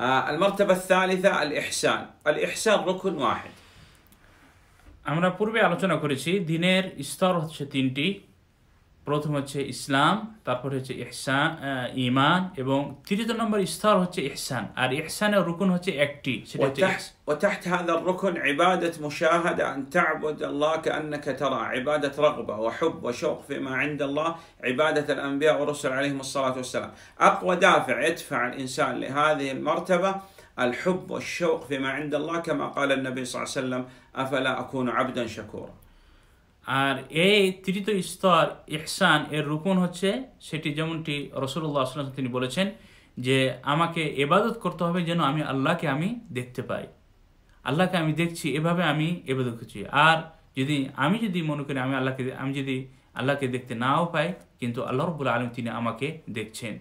آه، المرتبة الثالثة الإحسان الإحسان ركن واحد আমরা পূর্বে আলোচনা করেছি দিনের স্তর হচ্ছে তিনটি প্রথম হচ্ছে ইসলাম তারপর হচ্ছে ইহসান ঈমান এবং তৃতীয় নম্বর স্তর হচ্ছে ইহসান আর ইহসানের রুকুন হচ্ছে একটি সেটা হচ্ছে وتحت هذا الركن عبادة مشاهدة أن تعبد الله كأنك ترى عبادة رغبة وحب وشوق فيما عند الله عبادة الأنبياء والرسل عليهم الصلاة والسلام أقوى دافع يدفع الإنسان لهذه المرتبة الحب والشوق فيما عند الله كما قال النبي صلى الله عليه وسلم أفلا أكون عبدا شكورا আর এই তৃতীয় স্তর ইহসান এর রুকুন হচ্ছে সেটি যেমনটি রসুল্লাহ আসলাম তিনি বলেছেন যে আমাকে এবাদত করতে হবে যেন আমি আল্লাহকে আমি দেখতে পাই আল্লাহকে আমি দেখছি এভাবে আমি এবাদত করছি আর যদি আমি যদি মনে করি আমি আল্লাহকে আমি যদি আল্লাহকে দেখতে নাও পাই কিন্তু আল্লাহ রবুল আলম তিনি আমাকে দেখছেন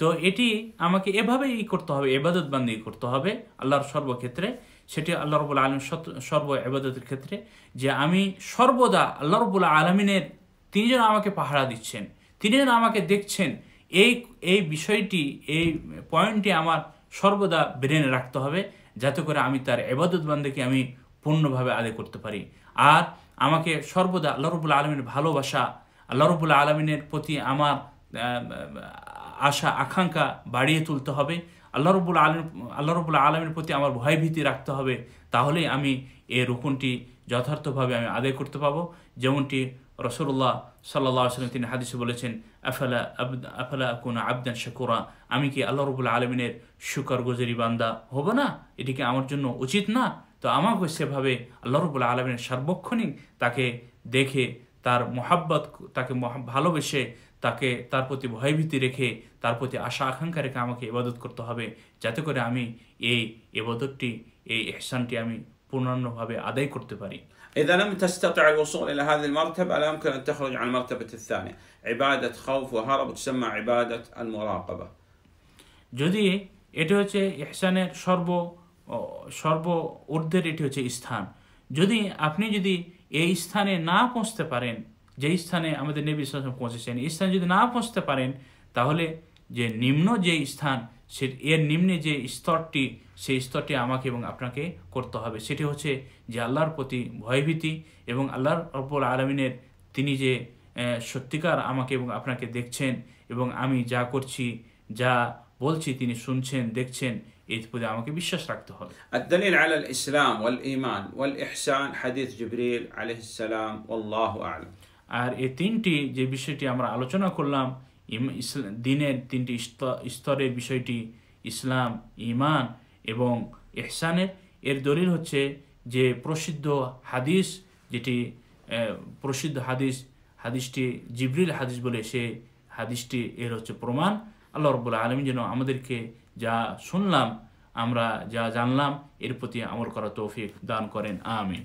তো এটি আমাকে এভাবেই করতে হবে এবাদত বান্দি করতে হবে আল্লাহর সর্বক্ষেত্রে সেটি আল্লাহ রবুল আলম সর্ব এবাদতের ক্ষেত্রে যে আমি সর্বদা আল্লাহ রবুল্লা আলমিনের তিনি যেন আমাকে পাহারা দিচ্ছেন তিনি যেন আমাকে দেখছেন এই এই বিষয়টি এই পয়েন্টটি আমার সর্বদা ব্রেনে রাখতে হবে যাতে করে আমি তার এবাদত বান্দাকে আমি পূর্ণভাবে আদায় করতে পারি আর আমাকে সর্বদা আল্লাহ রবুল্লা আলমীর ভালোবাসা আল্লাহ রবুল্লা আলমিনের প্রতি আমার আশা আকাঙ্ক্ষা বাড়িয়ে তুলতে হবে আল্লাহ রবুল আলম আল্লাহ রবুল আলমের প্রতি আমার ভয় ভীতি রাখতে হবে তাহলেই আমি এ রুকুনটি যথার্থভাবে আমি আদায় করতে পাবো যেমনটি রসুল্লাহ সাল্লাহ সাল্লাম তিনি হাদিসে বলেছেন আফালা আব আফালা কোন আবদান শাকুরা আমি কি আল্লাহ রবুল আলমিনের শুকর গুজারি বান্দা হব না এটিকে আমার জন্য উচিত না তো আমাকে সেভাবে আল্লাহ রবুল আলমিনের সার্বক্ষণিক তাকে দেখে তার মোহাব্বত তাকে ভালোবেসে তাকে তার প্রতি ভয়ভীতি রেখে তার প্রতি আশা আকাঙ্ক্ষা রেখে আমাকে ইবাদত করতে হবে যাতে করে আমি এই ইবাদতটি এই এহসানটি আমি পূর্ণান্নভাবে আদায় করতে পারি إذا لم تستطع الوصول إلى هذه المرتبة لا يمكن أن تخرج عن المرتبة الثانية عبادة خوف وهرب تسمى عبادة المراقبة جدي এটি হচ্ছে ইহসানের সর্ব সর্ব ঊর্ধ্বের এটি হচ্ছে স্থান যদি আপনি যদি এই স্থানে না পৌঁছতে পারেন যে স্থানে আমাদের নেবী ইসলাম পৌঁছেছেন এই স্থানে যদি না পৌঁছতে পারেন তাহলে যে নিম্ন যে স্থান সে এর নিম্নে যে স্তরটি সেই স্তরটি আমাকে এবং আপনাকে করতে হবে সেটি হচ্ছে যে আল্লাহর প্রতি ভয়ভীতি এবং আল্লাহর অপর আলমিনের তিনি যে সত্যিকার আমাকে এবং আপনাকে দেখছেন এবং আমি যা করছি যা বলছি তিনি শুনছেন দেখছেন এর প্রতি আমাকে বিশ্বাস রাখতে হবে الدليل على الإسلام والإيمان والإحسان حديث جبريل عليه السلام والله أعلم আর এই তিনটি যে বিষয়টি আমরা আলোচনা করলাম দিনের তিনটি স্তরের বিষয়টি ইসলাম ইমান এবং এহসানের এর দলিল হচ্ছে যে প্রসিদ্ধ হাদিস যেটি প্রসিদ্ধ হাদিস হাদিসটি জিবরিল হাদিস বলে সে হাদিসটি এর হচ্ছে প্রমাণ আল্লাহ রব্বুল্লা আলমী যেন আমাদেরকে যা শুনলাম আমরা যা জানলাম এর প্রতি আমল করা তৌফিক দান করেন আমিন